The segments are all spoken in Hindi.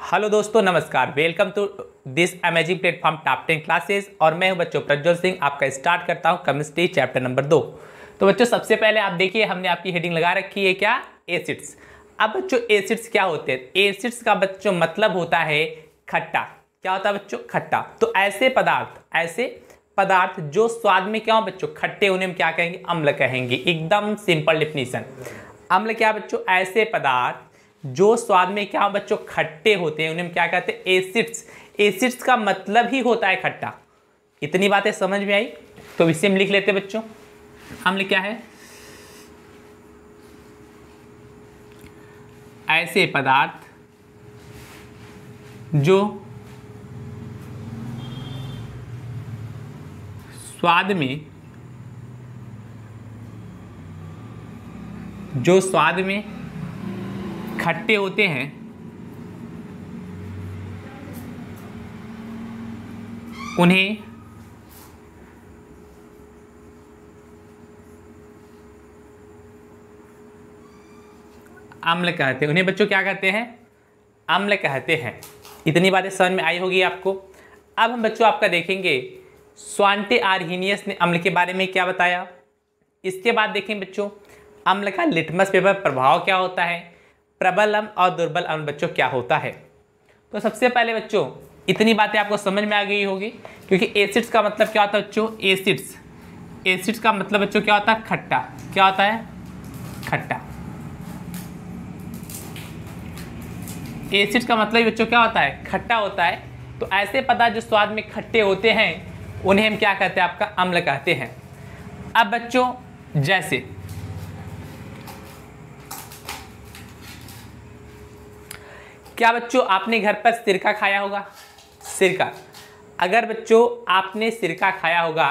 हेलो दोस्तों नमस्कार welcome to this amazing platform top ten classes और मैं हूं बच्चों प्रज्वल सिंह आपका स्टार्ट करता हूं केमिस्ट्री चैप्टर नंबर दो तो बच्चों सबसे पहले आप देखिए हमने आपकी हेडिंग लगा रखी है क्या एसिड्स अब बच्चों एसिड्स क्या होते हैं एसिड्स का बच्चों मतलब होता है खट्टा क्या होता है बच्चों खट्टा तो ऐसे पदार्थ ऐसे पदार्थ जो स्वाद में क्या हो बच्चों खट्टे उन्हें हम क्या कहेंगे अम्ल कहेंगे एकदम सिंपल डिफिनीसन अम्ल क्या बच्चों ऐसे पदार्थ जो स्वाद में क्या बच्चों खट्टे होते हैं उन्हें क्या कहते हैं एसिड्स एसिड्स का मतलब ही होता है खट्टा इतनी बातें समझ में आई तो इसे हम लिख लेते हैं बच्चों हमने क्या है ऐसे पदार्थ जो स्वाद में जो स्वाद में खट्टे होते हैं उन्हें अम्ल कहते हैं उन्हें बच्चों क्या कहते हैं अम्ल कहते हैं इतनी बातें समझ में आई होगी आपको अब हम बच्चों आपका देखेंगे स्वांटे आर्नियस ने अम्ल के बारे में क्या बताया इसके बाद देखें बच्चों अम्ल का लिटमस पेपर प्रभाव क्या होता है प्रबल और दुर्बल अंग बच्चों क्या होता है तो सबसे पहले बच्चों इतनी बातें आपको समझ में आ गई होगी क्योंकि एसिड्स का मतलब क्या होता है बच्चों एसिड्स एसिड्स का मतलब बच्चों क्या होता है खट्टा क्या होता है खट्टा एसिड का मतलब बच्चों क्या होता है खट्टा होता है तो ऐसे पदार्थ जो स्वाद में खट्टे होते हैं उन्हें हम क्या कहते हैं आपका अम्ल कहते हैं अब बच्चों जैसे क्या बच्चों आपने घर पर सिरका खाया होगा सिरका अगर बच्चों आपने सिरका खाया होगा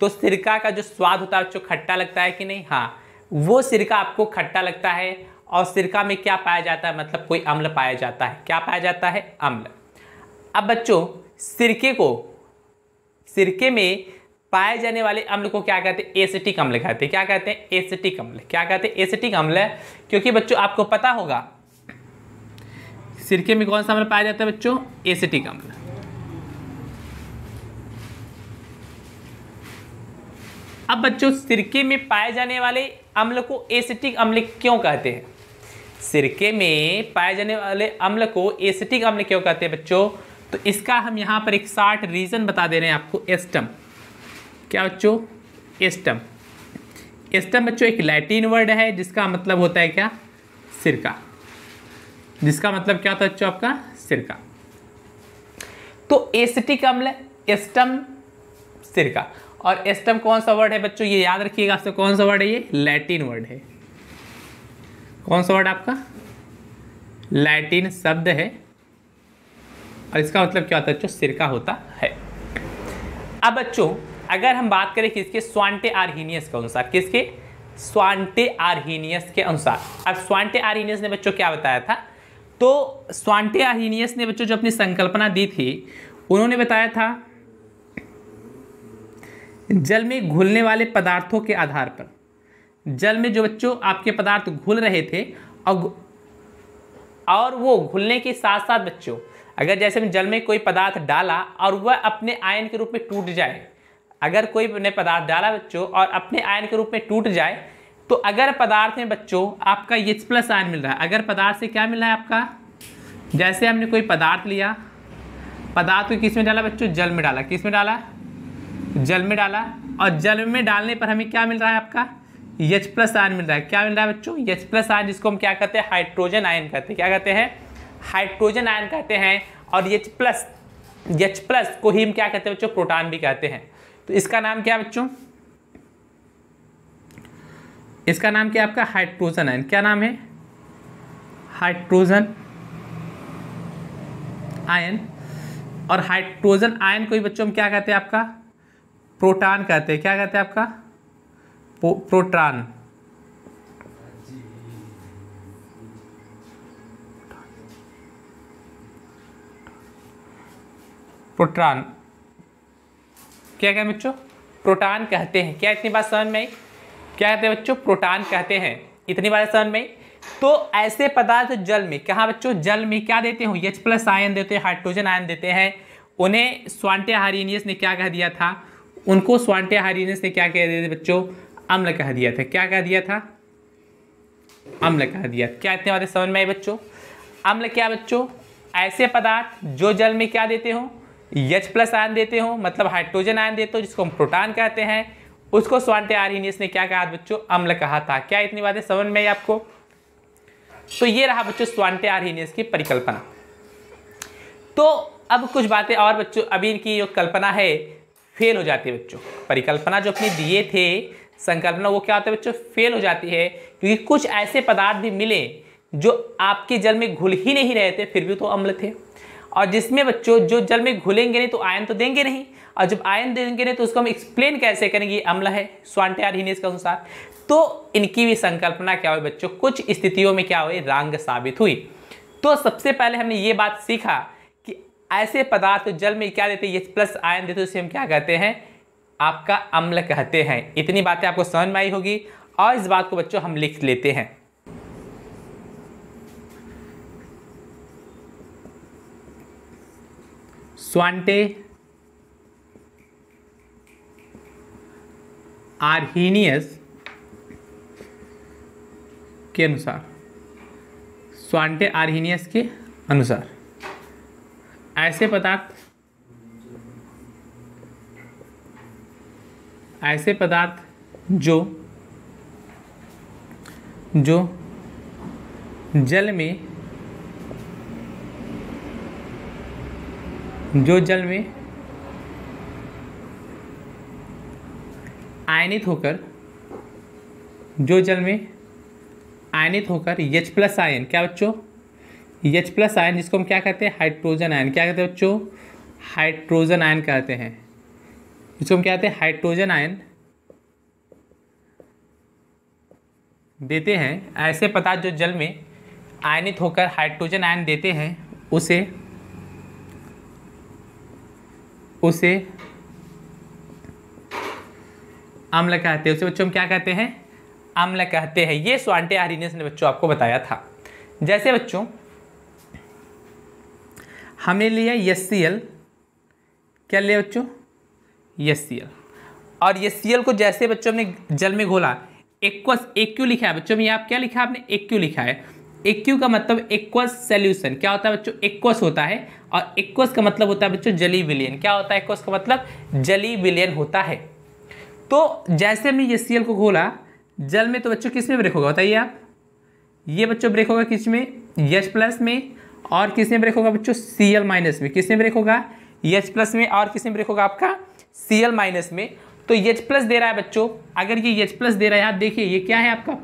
तो सिरका का जो स्वाद होता है बच्चों खट्टा लगता है कि नहीं हाँ वो सिरका आपको खट्टा लगता है और सिरका में क्या पाया जाता है मतलब कोई अम्ल पाया जाता है क्या पाया जाता है अम्ल अब बच्चों सिरके को सिरके में पाए जाने वाले अम्ल को क्या कहते हैं एसिटिक अम्ल कहते हैं क्या कहते हैं एसिटिक अम्ल क्या कहते हैं एसिटिक अम्ल क्योंकि बच्चों आपको पता होगा सिरके में कौन सा अम्ल पाया जाता है बच्चों एसिटिक अम्ल अब बच्चों सिरके में पाए जाने वाले अम्ल को एसिटिक अम्ल क्यों कहते हैं सिरके में पाए जाने वाले अम्ल को एसिटिक अम्ल क्यों कहते हैं बच्चों तो इसका हम यहाँ पर एक साठ रीज़न बता दे रहे हैं आपको एस्टम क्या बच्चों एस्टम एस्टम बच्चों एक लैटिन वर्ड है जिसका मतलब होता है क्या सिरका जिसका मतलब क्या था बच्चों आपका सिरका तो एसिटिक अम्ल मतलब एस्टम सिरका और एस्टम कौन सा वर्ड है बच्चों ये याद रखिएगा आपसे कौन सा वर्ड है ये लैटिन वर्ड है कौन सा वर्ड आपका लैटिन शब्द है और इसका मतलब क्या होता है बच्चों सिरका होता है अब बच्चों अगर हम बात करें किसके स्वांटे आर्नियस के अनुसार किसके स्वांटे आर्नियस के अनुसार अब स्वांटे आर्नियस ने बच्चों क्या बताया था तो स्वांटे आहिनियस ने बच्चों जो अपनी संकल्पना दी थी उन्होंने बताया था जल में घुलने वाले पदार्थों के आधार पर जल में जो बच्चों आपके पदार्थ घुल रहे थे और और वो घुलने के साथ साथ बच्चों अगर जैसे हम जल में कोई पदार्थ डाला और वह अपने आयन के रूप में टूट जाए अगर कोई ने पदार्थ डाला बच्चों और अपने आयन के रूप में टूट जाए तो अगर पदार्थ में बच्चों आपका एच प्लस आयन मिल रहा है अगर पदार्थ से क्या मिला है आपका जैसे हमने कोई पदार्थ लिया पदार्थ को किस में डाला बच्चों जल में डाला किस में डाला जल में डाला और जल में डालने पर हमें क्या मिल रहा है आपका एच प्लस आयन मिल रहा है क्या मिल रहा है बच्चों एच प्लस आयन जिसको हम क्या कहते हैं हाइड्रोजन आयन कहते हैं क्या कहते हैं हाइड्रोजन आयन कहते हैं और एच प्लस एच प्लस को ही हम क्या कहते हैं बच्चों प्रोटान भी कहते हैं तो इसका नाम क्या है बच्चों इसका नाम क्या आपका हाइड्रोजन आयन क्या नाम है हाइड्रोजन आयन और हाइड्रोजन आयन को ही बच्चों में क्या कहते हैं आपका प्रोटान कहते हैं क्या कहते हैं आपका प्रोटॉन प्रोटॉन क्या कहें बच्चों प्रोटान कहते हैं क्या इतनी बात समझ में आई क्या कहते हैं बच्चों प्रोटान कहते हैं इतनी बार समझ में तो ऐसे पदार्थ जल में कहा बच्चों जल में क्या देते हो एच प्लस आयन देते हैं हाइड्रोजन आयन देते हैं उन्हें स्वांटे हारीनियस ने क्या कह दिया था उनको स्वांटे हारीनियस ने क्या कह दिया बच्चों अम्ल कह दिया था क्या कह दिया था अम्ल कह दिया क्या इतने बातें समझ में आई बच्चों अम्ल क्या बच्चों ऐसे पदार्थ जो जल में क्या देते हो यच प्लस आयन देते हो मतलब हाइड्रोजन आयन देते हो जिसको हम प्रोटान कहते हैं उसको स्वांटे आरहीनियस ने क्या कहा बच्चों अम्ल कहा था क्या इतनी बातें समझ में आपको तो ये रहा बच्चों स्वांटे आरहीनियस की परिकल्पना तो अब कुछ बातें और बच्चों अभी की जो कल्पना है फेल हो जाती है बच्चों परिकल्पना जो अपने दिए थे संकल्पना वो क्या होता है बच्चों फेल हो जाती है क्योंकि कुछ ऐसे पदार्थ भी मिले जो आपके जल में घुल ही नहीं रहे थे फिर भी तो अम्ल थे और जिसमें बच्चों जो जल में घुलेंगे नहीं तो आयन तो देंगे नहीं और जब आयन देंगे नहीं तो उसको हम एक्सप्लेन कैसे करेंगे अम्ल है स्वांट्यार हिनेस के अनुसार तो इनकी भी संकल्पना क्या हुई बच्चों कुछ स्थितियों में क्या हुई रांग साबित हुई तो सबसे पहले हमने ये बात सीखा कि ऐसे पदार्थ जल में क्या देते ये प्लस आयन देते उसे हम क्या कहते हैं आपका अम्ल कहते हैं इतनी बातें आपको समझ में आई होगी और इस बात को बच्चों हम लिख लेते हैं स्वांटे आर्नियस के अनुसार स्वांटे आर्नियस के अनुसार ऐसे पदार्थ ऐसे पदार्थ जो जो जल में जो जल में आयनित होकर जो जल में आयनित होकर H प्लस आयन क्या बच्चों H प्लस आयन जिसको हम क्या कहते हैं हाइड्रोजन आयन क्या कहते हैं बच्चों हाइड्रोजन आयन कहते हैं जिसको हम क्या कहते हैं हाइड्रोजन आयन देते हैं ऐसे पदार्थ जो जल में आयनित होकर हाइड्रोजन आयन देते हैं उसे उसे अम्ल कहते हैं उसे बच्चों हम क्या कहते हैं अम्ल कहते हैं ये स्वांटे आरिनियस ने बच्चों आपको बताया था जैसे बच्चों हमने लिया एस क्या लिया बच्चों एस और एस को जैसे बच्चों ने जल में घोला एक्वस एक क्यू लिखा है बच्चों में आप क्या लिखा है आपने एक क्यू लिखा है एक्यू का मतलब एक्वस सोल्यूशन क्या होता है बच्चों एक्वस होता है और एक्वस का मतलब होता है बच्चों जली विलियन क्या होता है एक्वस का मतलब जली विलियन होता है तो जैसे मैं ये सी को खोला जल में तो बच्चों किस में ब्रेक होगा बताइए आप ये बच्चों ब्रेक होगा किस में यच प्लस में और किस में ब्रेक होगा बच्चों सी एल माइनस में किस में ब्रेक होगा यच प्लस में और किस में ब्रेक होगा आपका सी एल माइनस में तो यच प्लस दे रहा है बच्चों अगर ये यच प्लस दे रहा है आप देखिए ये क्या है आपका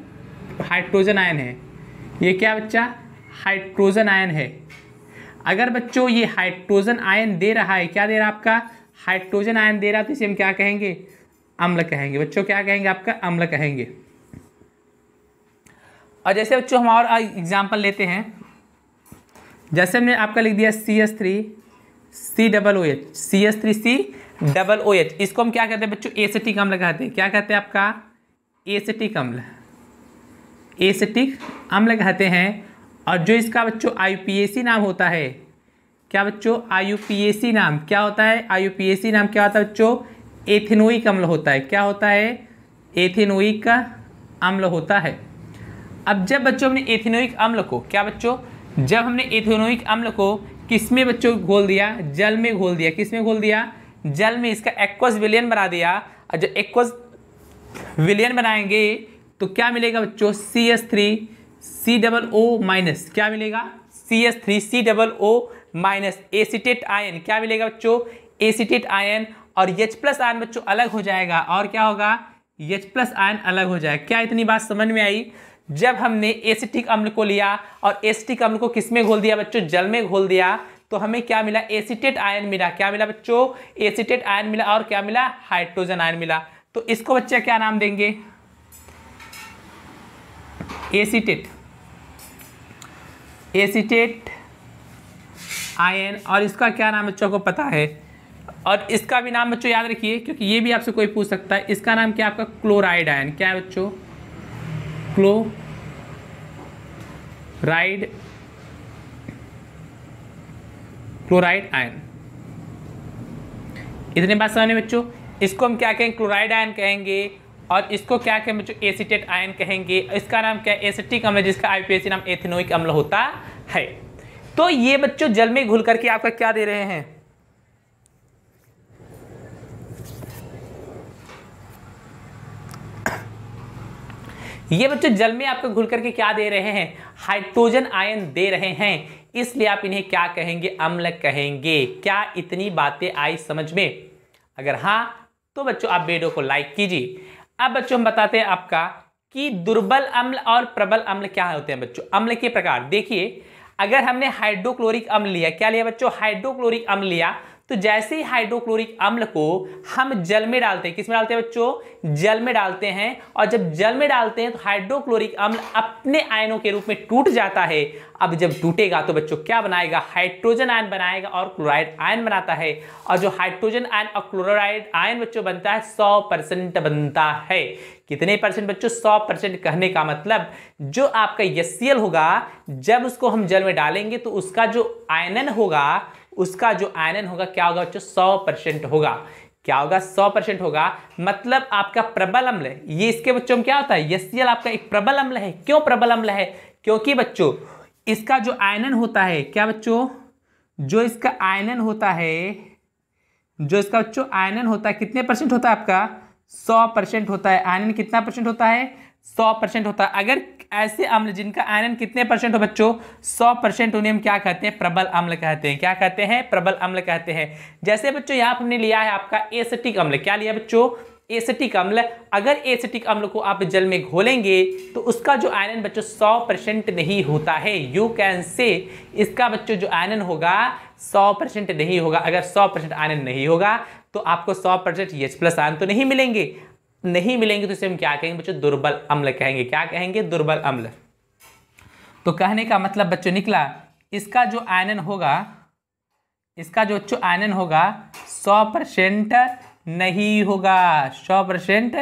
हाइड्रोजन आयन है ये क्या बच्चा हाइड्रोजन आयन है अगर बच्चों ये हाइड्रोजन आयन दे रहा है क्या दे रहा है आपका हाइड्रोजन आयन दे रहा है तो इसे हम क्या कहेंगे अम्ल कहेंगे बच्चों क्या कहेंगे आपका अम्ल कहेंगे और जैसे बच्चों हम और एग्जाम्पल लेते हैं जैसे हमने आपका लिख दिया C S three C double O H C S three C double O H इसको हम क्या कहते हैं बच्चों एसिटिक अम्ल कहते हैं क्या कहते हैं आपका एसिटिक अम्ल एसेटिक अम्ल कहते हैं और जो इसका बच्चों आई नाम होता है क्या बच्चों आई नाम क्या होता है आई नाम क्या होता है बच्चों एथेनोइक अम्ल होता है क्या होता है एथेनोइक का अम्ल होता है अब जब बच्चों हमने एथेनोइक अम्ल को क्या बच्चों जब हमने एथेनोइक अम्ल को किस में बच्चों घोल दिया जल में घोल दिया किस में घोल दिया जल में इसका एक्वस विलियन बना दिया और जब एक्वस विलियन बनाएंगे तो क्या मिलेगा बच्चों C S three C double O minus क्या मिलेगा C S three C double O minus acetate ion क्या मिलेगा बच्चों एसीटेट आयन और एच प्लस आयन बच्चों अलग हो जाएगा और क्या होगा एच प्लस आयन अलग हो जाएगा क्या इतनी बात समझ में आई जब हमने एसिटिक अम्ल को लिया और एसिटिक अम्ल को किस में घोल दिया बच्चों जल में घोल दिया तो हमें क्या मिला एसिटेट आयन मिला क्या मिला बच्चों एसिटेट आयन मिला और क्या मिला हाइड्रोजन आयन मिला तो इसको बच्चे क्या नाम देंगे एसीटेट एसीटेट आयन और इसका क्या नाम बच्चों को पता है और इसका भी नाम बच्चों याद रखिए क्योंकि ये भी आपसे कोई पूछ सकता है इसका नाम क्या आपका क्लोराइड आयन क्या है बच्चों क्लोराइड क्लोराइड आयन इतने बात समझने बच्चों इसको हम क्या कहेंगे क्लोराइड आयन कहेंगे और इसको क्या कहें बच्चों एसीटेट आयन कहेंगे इसका नाम क्या एसिटिक अम्ल जिसका आईपीएसी नाम एथेनोइक अम्ल होता है तो ये बच्चों जल में घुल करके आपका क्या दे रहे हैं ये बच्चों जल में आपको घुल करके क्या दे रहे हैं हाइड्रोजन आयन दे रहे हैं इसलिए आप इन्हें क्या कहेंगे अम्ल कहेंगे क्या इतनी बातें आई समझ में अगर हाँ तो बच्चों आप वीडियो को लाइक कीजिए अब बच्चों हम बताते हैं आपका कि दुर्बल अम्ल और प्रबल अम्ल क्या होते हैं बच्चों अम्ल के प्रकार देखिए अगर हमने हाइड्रोक्लोरिक अम्ल लिया क्या लिया बच्चों हाइड्रोक्लोरिक अम्ल लिया तो जैसे ही हाइड्रोक्लोरिक अम्ल को हम जल में डालते हैं किस में डालते हैं बच्चों जल में डालते हैं और जब जल में डालते हैं तो हाइड्रोक्लोरिक अम्ल अपने आयनों के रूप में टूट जाता है अब जब टूटेगा तो बच्चों क्या बनाएगा हाइड्रोजन आयन बनाएगा और क्लोराइड आयन बनाता है और जो हाइड्रोजन आयन और क्लोराइड आयन बच्चों बनता है सौ परसेंट बनता है कितने परसेंट बच्चों सौ परसेंट कहने का मतलब जो आपका यस होगा जब उसको हम जल में डालेंगे तो उसका जो आयनन होगा उसका जो आयन होगा क्या होगा बच्चों सौ परसेंट होगा क्या होगा सौ परसेंट होगा मतलब आपका प्रबल अम्ल ये इसके बच्चों में क्या होता है यसीएल आपका एक प्रबल अम्ल है क्यों प्रबल अम्ल है क्योंकि बच्चों इसका जो आयनन होता है क्या बच्चों जो इसका आयनन होता है जो इसका बच्चों आयनन होता है कितने परसेंट होता है आपका सौ परसेंट होता है आयनन कितना परसेंट होता है सौ परसेंट होता है अगर ऐसे अम्ल जिनका आयरन कितने परसेंट हो बच्चों 100 परसेंट उन्हें हम क्या कहते हैं प्रबल अम्ल कहते हैं क्या कहते हैं प्रबल अम्ल कहते हैं जैसे बच्चों यहाँ पर हमने लिया है आपका एसिटिक अम्ल क्या लिया बच्चों एसिटिक अम्ल अगर एसिटिक अम्ल को आप जल में घोलेंगे तो उसका जो आयरन बच्चों सौ परसेंट नहीं होता है यू कैन से इसका बच्चों जो आयरन होगा सौ परसेंट नहीं होगा अगर सौ परसेंट आयरन नहीं होगा तो आपको 100 परसेंट एच प्लस आयन तो नहीं मिलेंगे नहीं मिलेंगे तो इसे हम क्या कहेंगे बच्चों दुर्बल अम्ल कहेंगे क्या कहेंगे दुर्बल अम्ल तो कहने का मतलब बच्चों निकला इसका जो आयनन होगा इसका जो बच्चों आयनन होगा सौ परसेंट नहीं होगा सौ परसेंट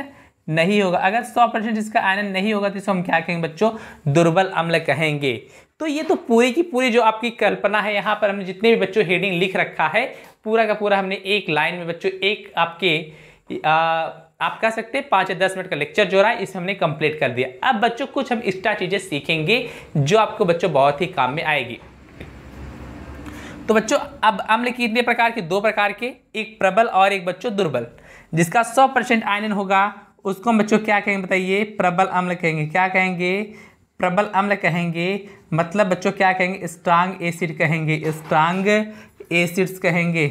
नहीं होगा अगर सौ परसेंट इसका आयनन नहीं होगा तो इसे हम क्या कहेंगे बच्चों दुर्बल अम्ल कहेंगे तो ये तो पूरी की पूरी जो आपकी कल्पना है यहाँ पर हमने जितने भी बच्चों हेडिंग लिख रखा है पूरा का पूरा हमने एक लाइन में बच्चों एक आपके आ, आप कह सकते हैं पाँच या दस मिनट का लेक्चर जो रहा है इसे हमने कंप्लीट कर दिया अब बच्चों कुछ हम एक्स्ट्रा चीज़ें सीखेंगे जो आपको बच्चों बहुत ही काम में आएगी तो बच्चों अब अम्ल की इतने प्रकार के दो प्रकार के एक प्रबल और एक बच्चों दुर्बल जिसका सौ परसेंट आयन होगा उसको हम बच्चों क्या कहेंगे बताइए प्रबल अम्ल कहेंगे क्या कहेंगे प्रबल अम्ल कहेंगे मतलब बच्चों क्या कहेंगे स्ट्रांग एसिड कहेंगे स्ट्रांग एसिड्स कहेंगे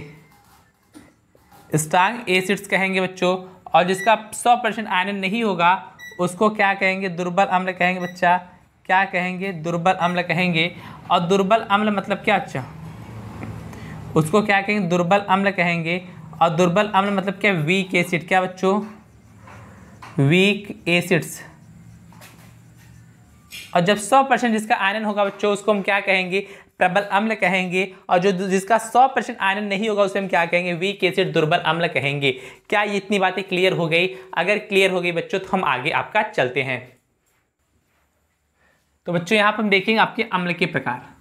स्ट्रांग एसिड्स कहेंगे बच्चों और जिसका सौ परसेंट आयन नहीं होगा उसको क्या कहेंगे दुर्बल अम्ल कहेंगे बच्चा क्या कहेंगे दुर्बल अम्ल कहेंगे और दुर्बल अम्ल मतलब क्या अच्छा उसको क्या कहेंगे दुर्बल अम्ल कहेंगे और दुर्बल अम्ल मतलब क्या वीक एसिड क्या बच्चों वीक एसिड्स और जब 100 परसेंट जिसका आयरन होगा बच्चों उसको हम क्या कहेंगे प्रबल अम्ल कहेंगे और जो जिसका सौ परसेंट आयन नहीं होगा उसे हम क्या कहेंगे वीक एसिड दुर्बल अम्ल कहेंगे क्या ये इतनी बातें क्लियर हो गई अगर क्लियर हो गई बच्चों तो हम आगे आपका चलते हैं तो बच्चों यहां पर हम देखेंगे आपके अम्ल के प्रकार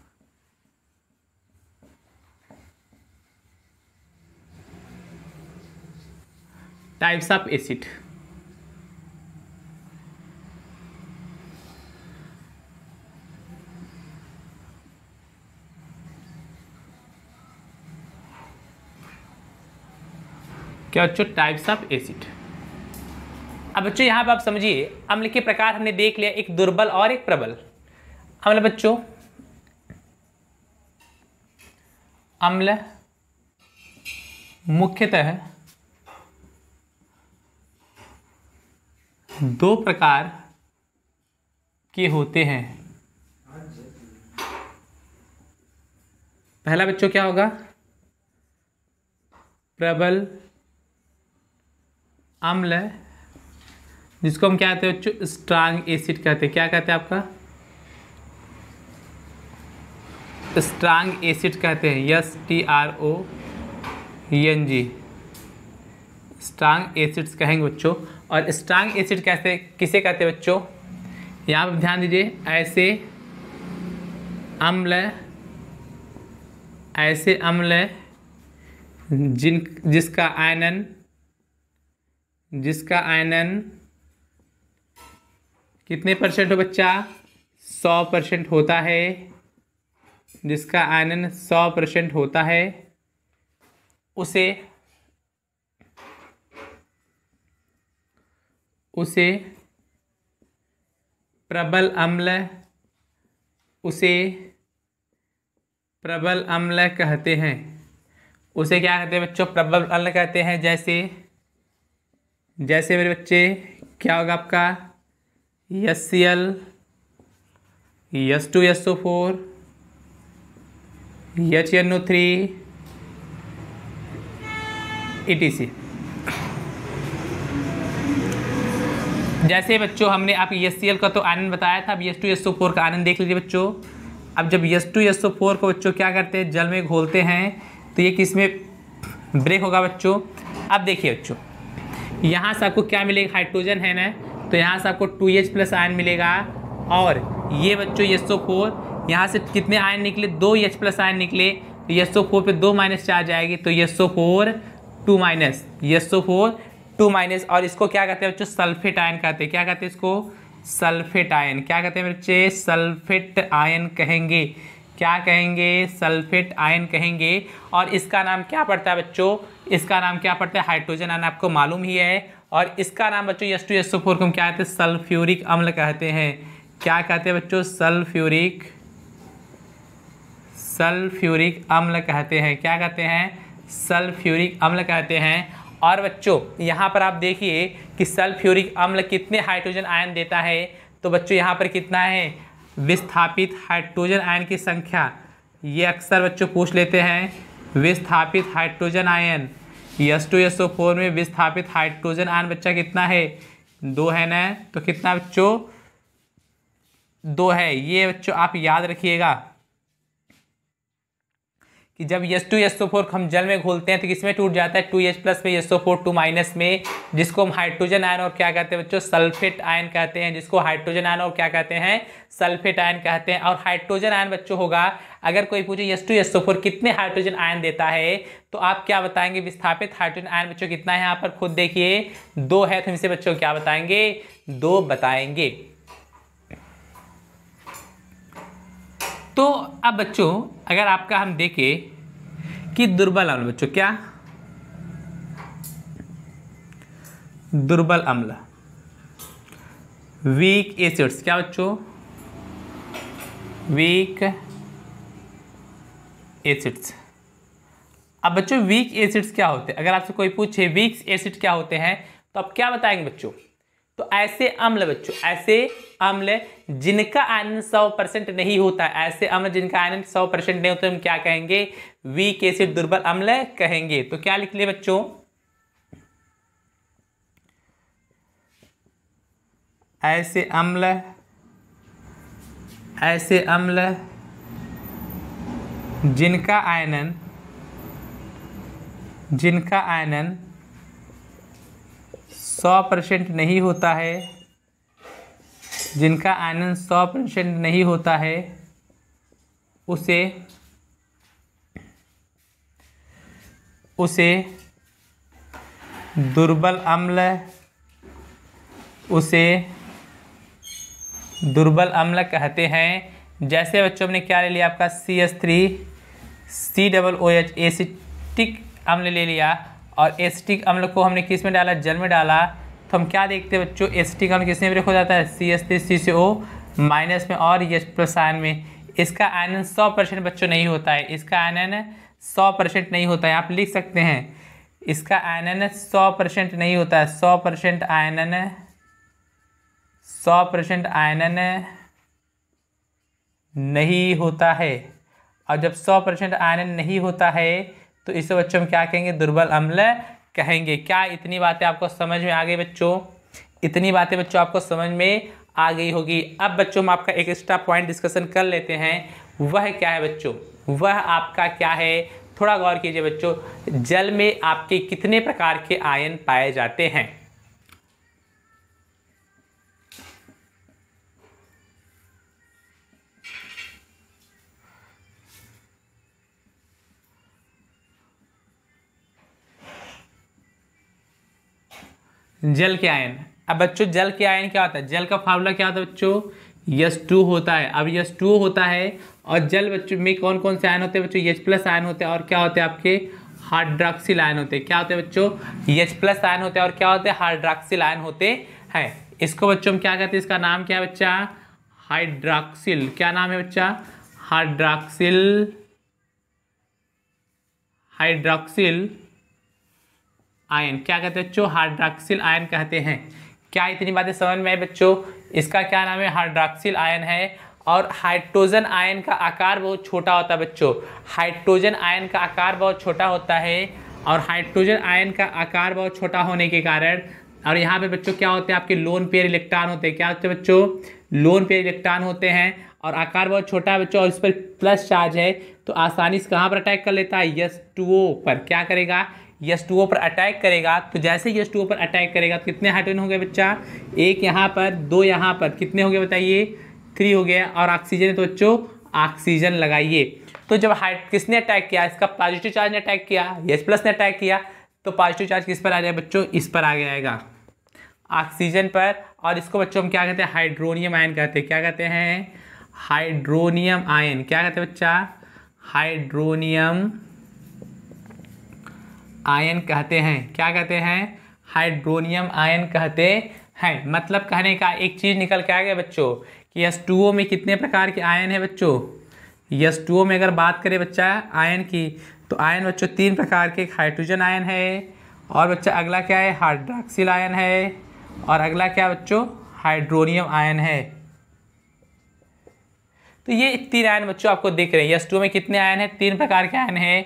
टाइप्स ऑफ एसिड क्या बच्चों टाइप्स ऑफ एसिड अब बच्चों यहाँ पर आप समझिए अम्ल के प्रकार हमने देख लिया एक दुर्बल और एक प्रबल अम्ल बच्चों अम्ल मुख्यतः दो प्रकार के होते हैं पहला बच्चों क्या होगा प्रबल अम्ल है जिसको हम क्या कहते हैं स्ट्रांग एसिड कहते हैं क्या कहते हैं आपका स्ट्रांग एसिड कहते हैं S T R O N G strong acids कहेंगे बच्चों और स्ट्रांग एसिड कहते किसे कहते हैं बच्चों यहाँ पर ध्यान दीजिए ऐसे अम्ल ऐसे अम्ल जिन जिसका आयनन जिसका आयनन कितने परसेंट हो बच्चा सौ परसेंट होता है जिसका आयनन सौ परसेंट होता है उसे उसे प्रबल अम्ल उसे प्रबल अम्ल कहते हैं उसे क्या कहते हैं बच्चों प्रबल अम्ल कहते हैं जैसे जैसे मेरे बच्चे क्या होगा आपका S C L S two S O four H N O three E T C जैसे बच्चों हमने आप एस सी एल का तो आनंद बताया था अब S two S O four का आनंद देख लीजिए बच्चों अब जब S two S O four को बच्चों क्या करते हैं जल में घोलते हैं तो ये किस में ब्रेक होगा बच्चों अब देखिए बच्चों यहाँ से आपको क्या मिलेगा हाइड्रोजन है ना तो यहाँ से आपको टू एच प्लस आयन मिलेगा और ये बच्चों यसो फोर यहाँ से कितने आयन निकले दो एच प्लस आयन निकले तो सो फोर पर दो माइनस चार्ज आएगी तो SO four two minus SO four two minus और इसको क्या कहते हैं बच्चों सल्फेट आयन कहते हैं क्या कहते हैं इसको सल्फेट आयन क्या कहते हैं बच्चे सल्फेट आयन कहेंगे क्या कहेंगे सल्फेट आयन कहेंगे और इसका नाम क्या पड़ता है बच्चों इसका नाम क्या पड़ता है हाइड्रोजन आयन आपको मालूम ही है और इसका नाम बच्चों यस टू एस फोर को हम क्या कहते हैं सल्फ्यूरिक अम्ल कहते हैं क्या कहते हैं बच्चों सल्फ्यूरिक सल्फ्यूरिक अम्ल कहते हैं क्या कहते हैं सल्फ्यूरिक अम्ल कहते हैं और बच्चों यहाँ पर आप देखिए कि सल्फ्यूरिक अम्ल कितने हाइड्रोजन आयन देता है तो बच्चों यहाँ पर कितना है विस्थापित हाइड्रोजन आयन की संख्या ये अक्सर बच्चों पूछ लेते हैं विस्थापित hydrogen ion S two S O four में विस्थापित हाइड्रोजन आयन बच्चा कितना है दो है ना तो कितना बच्चों दो है ये बच्चों आप याद रखिएगा कि जब यस टू यस फोर हम जल में घोलते हैं तो किसमें टूट जाता है टू एच प्लस में यस फोर टू माइनस में जिसको हम हाइड्रोजन आयन और क्या कहते हैं बच्चों सल्फेट आयन कहते हैं जिसको हाइड्रोजन आयन और क्या कहते हैं सल्फेट आयन कहते हैं और हाइड्रोजन आयन बच्चों होगा अगर कोई पूछे यस टू यस फोर कितने हाइड्रोजन आयन देता है तो आप क्या बताएंगे विस्थापित हाइड्रोजन आयन बच्चों कितना है यहाँ पर खुद देखिए दो है तो इनसे बच्चों क्या बताएंगे दो बताएंगे तो अब बच्चों अगर आपका हम देखें कि दुर्बल अम्ल बच्चों क्या दुर्बल अम्ल वीक एसिड्स क्या बच्चों वीक एसिड्स अब बच्चों वीक एसिड्स क्या होते हैं अगर आपसे कोई पूछे वीक एसिड क्या होते हैं तो आप क्या बताएंगे बच्चों तो ऐसे अम्ल बच्चों ऐसे अम्ल जिनका आयन 100 परसेंट नहीं होता है ऐसे अम्ल जिनका आयन 100 परसेंट नहीं होता हम क्या कहेंगे वीक एसिड दुर्बल अम्ल कहेंगे तो क्या लिख लिया बच्चों ऐसे अम्ल ऐसे अम्ल जिनका आयनन जिनका आयनन सौ परसेंट नहीं होता है जिनका आयनन सौ परसेंट नहीं होता है उसे उसे दुर्बल अम्ल उसे दुर्बल अम्ल कहते हैं जैसे बच्चों ने क्या ले लिया आपका C S three C double O H acetic अम्ल ले लिया और एस हम अम्ल को हमने किस में डाला जल में डाला तो हम क्या देखते हैं बच्चों एस का अम्ल किसने ब्रेक हो जाता है C S T C C O minus में और एच प्लस आयन में इसका आयनन सौ परसेंट बच्चों नहीं होता है इसका आयनन सौ परसेंट नहीं होता है आप लिख सकते हैं इसका आयनन सौ परसेंट नहीं होता है सौ परसेंट आयनन सौ परसेंट आयनन नहीं होता है और जब सौ परसेंट आयनन नहीं होता है तो इसे बच्चों में क्या कहेंगे दुर्बल अम्ल कहेंगे क्या इतनी बातें आपको समझ में आ गई बच्चों इतनी बातें बच्चों आपको समझ में आ गई होगी अब बच्चों हम आपका एक एक्स्ट्रा पॉइंट डिस्कशन कर लेते हैं वह क्या है बच्चों वह आपका क्या है थोड़ा गौर कीजिए बच्चों जल में आपके कितने प्रकार के आयन पाए जाते हैं जल के आयन अब बच्चों जल के आयन क्या होता है जल का फार्मूला क्या होता है बच्चों यस टू होता है अब यस टू होता है और जल बच्चों में कौन कौन से आयन होते हैं बच्चों यच प्लस आयन होते हैं और क्या होते हैं आपके हार्ड्राक्सिल आयन होते हैं क्या होते हैं बच्चों यच प्लस आयन होते हैं और क्या होते हैं हार्ड्राक्सिल आयन होते हैं इसको बच्चों हम क्या कहते हैं इसका नाम क्या है बच्चा हाइड्राक्सिल क्या नाम है बच्चा हाइड्राक्सिल हाइड्राक्सिल आयन क्या कहते हैं बच्चों हाइड्राक्सिल आयन कहते हैं क्या इतनी बातें समझ में आए बच्चों इसका क्या नाम है हाइड्राक्सिल आयन है और हाइड्रोजन आयन का आकार बहुत छोटा होता है बच्चों हाइड्रोजन आयन का आकार बहुत छोटा होता है और हाइड्रोजन आयन का आकार बहुत छोटा होने के कारण और यहाँ पे बच्चों क्या होते हैं आपके लोन पेयर इलेक्ट्रॉन होते हैं क्या होते हैं बच्चों लोन पेयर इलेक्ट्रॉन होते हैं और आकार बहुत छोटा है बच्चों और इस पर प्लस चार्ज है तो आसानी से कहाँ पर अटैक कर लेता है यस टू ओ पर क्या करेगा यस टू ओ पर अटैक करेगा तो जैसे यस टू ओ पर अटैक करेगा तो कितने हाइड्रोजन हो गए बच्चा एक यहाँ पर दो यहाँ पर कितने हो गए बताइए थ्री हो गया और ऑक्सीजन है तो बच्चों ऑक्सीजन लगाइए तो जब हाइट किसने अटैक किया इसका पॉजिटिव चार्ज ने अटैक किया यस प्लस ने अटैक किया तो पॉजिटिव चार्ज किस पर आ जाएगा बच्चों इस पर आ जाएगा ऑक्सीजन पर और इसको बच्चों हम क्या कहते हैं हाइड्रोनियम आयन कहते हैं क्या कहते हैं हाइड्रोनियम आयन क्या कहते हैं बच्चा हाइड्रोनियम आयन कहते हैं क्या कहते हैं हाइड्रोनियम आयन कहते हैं मतलब कहने का एक चीज़ निकल के आ गया बच्चों कि एस में कितने प्रकार के आयन है बच्चों यस में अगर बात करें बच्चा आयन की तो आयन बच्चों तीन प्रकार के हाइड्रोजन आयन है और बच्चा अगला क्या है हाइड्राक्सिल आयन है और अगला क्या बच्चों हाइड्रोनियम आयन है तो ये तीन आयन बच्चों आपको देख रहे हैं यस टू में कितने आयन है तीन प्रकार के आयन है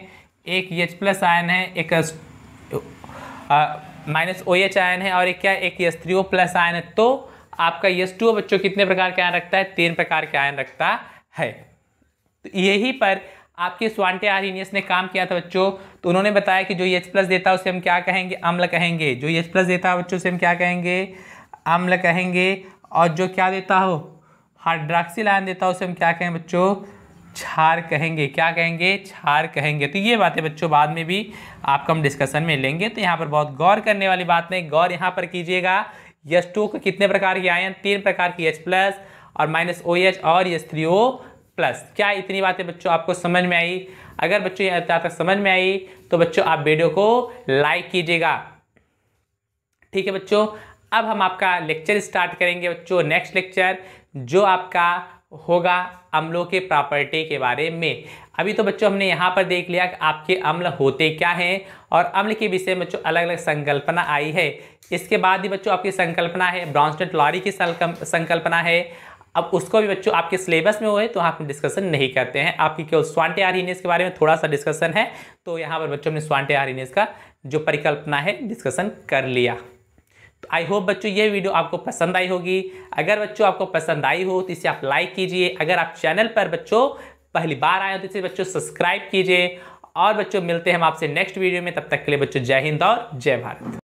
एक एच प्लस आयन है एक माइनस ओ एच आयन है और एक क्या एक S three O plus ion है तो आपका एस टू ओ बच्चों कितने प्रकार के आयन रखता है तीन प्रकार के आयन रखता है तो यही पर आपके स्वांटे आरिनियस ने काम किया था बच्चों तो उन्होंने बताया कि जो एच प्लस देता है उसे हम क्या कहेंगे अम्ल कहेंगे जो एच प्लस देता है बच्चों से हम क्या कहेंगे अम्ल कहेंगे और जो क्या देता हो हाइड्राक्सिल आयन देता है उसे हम क्या कहें बच्चों छार कहेंगे क्या कहेंगे छार कहेंगे तो ये बातें बच्चों बाद में भी आपको हम डिस्कशन में लेंगे तो यहाँ पर बहुत गौर करने वाली बात नहीं गौर यहाँ पर कीजिएगा यस टू के कितने प्रकार के आयन तीन प्रकार की एच प्लस और माइनस ओ एच और यस थ्री ओ प्लस क्या इतनी बातें बच्चों आपको समझ में आई अगर बच्चों यहाँ तक समझ में आई तो बच्चों आप वीडियो को लाइक कीजिएगा ठीक है बच्चों अब हम आपका लेक्चर स्टार्ट करेंगे बच्चों नेक्स्ट लेक्चर जो आपका होगा अम्लों के प्रॉपर्टी के बारे में अभी तो बच्चों हमने यहाँ पर देख लिया कि आपके अम्ल होते क्या हैं और अम्ल के विषय में बच्चों अलग अलग संकल्पना आई है इसके बाद ही बच्चों आपकी संकल्पना है ब्रॉन्स्टेड लॉरी की संकल्पना है अब उसको भी बच्चों आपके सिलेबस में हुए तो आप डिस्कशन नहीं करते हैं आपकी केवल स्वांटे आरिनेस के बारे में थोड़ा सा डिस्कशन है तो यहाँ पर बच्चों ने स्वांटे आरिनेस का जो परिकल्पना है डिस्कशन कर लिया आई होप बच्चों ये वीडियो आपको पसंद आई होगी अगर बच्चों आपको पसंद आई हो तो इसे आप लाइक कीजिए अगर आप चैनल पर बच्चों पहली बार आए हो तो इसे बच्चों सब्सक्राइब कीजिए और बच्चों मिलते हैं हम आपसे नेक्स्ट वीडियो में तब तक के लिए बच्चों जय हिंद और जय भारत